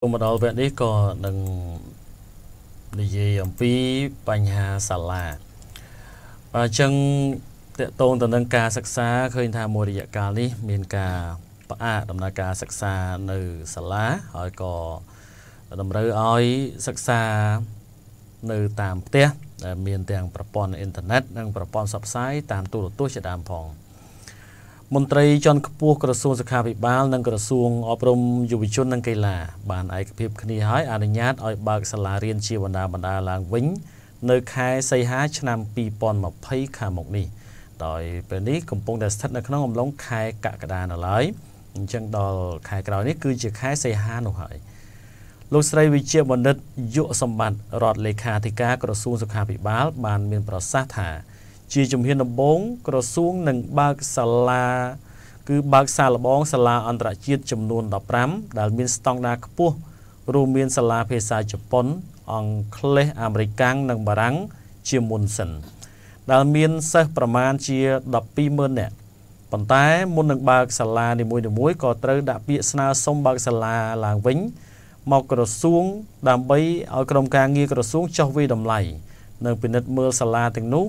ចូលមកដល់វគ្គនេះក៏នឹងនិយាយអំពីបញ្ហាសាលាអញ្ចឹងតកតងទៅនឹងការសិក្សាឃើញថាមួយរយៈកាលនេះមានការផ្អាកដំណើរការសិក្សានៅសាលាហើយក៏តម្រូវឲ្យសិក្សានៅតាមផ្ទះមាន ទាំងប្រព័ន្ធអ៊ីនធឺណិតនិងប្រព័ន្ធផ្សព្វផ្សាយតាមទូរទស្សន៍ជាដើមផង។មន្ត្រីជាន់ខ្ពស់ក្រសួងសុខាភិបាលនិងក្រសួងអប់រំយុវជននិងកីឡាបានឯកភាពគ្នាហើយអនុញ្ញាតឲ្យបើកសាលារៀនជាបណ្ដាបណ្ដាឡើងវិញនៅ ខែសីហាឆ្នាំ2020ខាងមុខនេះដោយពេលនេះកំពុងតែស្ថិតនៅក្នុងអំឡុងខែកក្កដានៅឡើយអញ្ចឹងដល់ខែក្រោយនេះគឺជាខែសីហានោះហើយលោកស្រីវិជាបណ្ឌិតយុសម្បត្តិរដ្ឋលេខាធិការក្រសួងសុខាភិបាលបាន មានប្រសាសន៍ថាជាជំហានដំបូងក្រសួងនឹងបើកសាលាគឺបើកសាលបងសាលាអន្តរជាតិចំនួន15ដែលមានស្តង់ដារខ្ពស់រួមមានសាលាភាសាជប៉ុន អង់គ្លេសអាមេរិកនិងបារាំងជាមុនសិនដែលមានសិស្សប្រមាណជា120,000នាក់ប៉ុន្តែមុននឹងបើកសាលានីមួយៗក៏ត្រូវដាក់ពាក្យស្នើសុំបើកសាលាឡើងវិញមកក្រសួង ដើម្បីឲ្យក្រុមការងារក្រសួងចោះវិតម្លៃនិងពិនិត្យមើលសាលាទាំងនោះ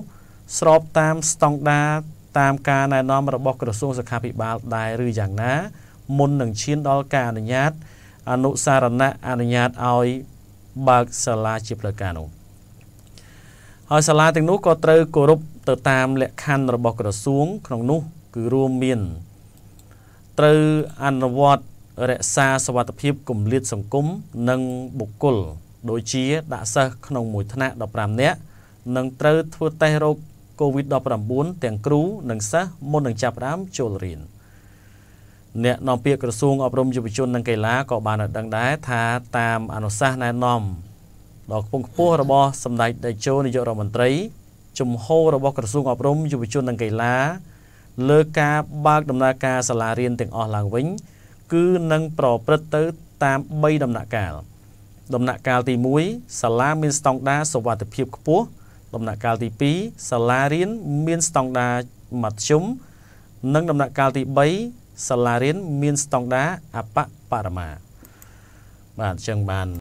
ស្របតាមស្តង់ដារតាមការណែនាំរបស់ក្រសួងសុខាភិបាលដែរឬយ៉ាងណា មុននឹងឈានដល់ការអនុញ្ញាត អនុសារណៈអនុញ្ញាតឲ្យបើកសាលាជាផ្លូវការនោះហើយសាលាទាំងនោះក៏ត្រូវគោរពទៅតាមលក្ខខណ្ឌរបស់ក្រសួងក្នុងនោះគឺរួមមានត្រូវអនុវត្តរក្សាសវត្ថភាពគម្លាតសង្គមនិងបុគ្គលដូចជាដាក់សិស្សក្នុងមួយថ្នាក់15នាក់និងត្រូវធ្វើតេស្តរោគ COVID-19 ទាំងគ្រូនិងសិស្សមុននឹងចាប់ផ្ដើមចូលរៀនអ្នកនាំពាក្យក្រសួងអប់រំយុវជននិងកីឡាក៏បានដឹងដែរថាតាមអនុសាសន៍ណែនាំដ៏ខ្ពង់ខ្ពស់របស់សម្ដេចតេជោនាយករដ្ឋមន្ត្រី ជំហររបស់ក្រសួងអប់រំយុវជននិងកីឡា លើការបើកដំណើរការសាលារៀនទាំងអស់ឡើងវិញគឺនឹងប្រព្រឹត្តទៅតាម3ដំណាក់កាលដំណាក់កាលទី1សាលាមានស្តង់ដារសុវត្ថិភាពខ្ពស់ដំណាក់កាលទី2សាលារៀនមានស្តង់ដារមធ្យមនិងដំណាក់កាលទី3សាលារៀនមានស្តង់ដារអបបរមាបាទអញ្ចឹងបាន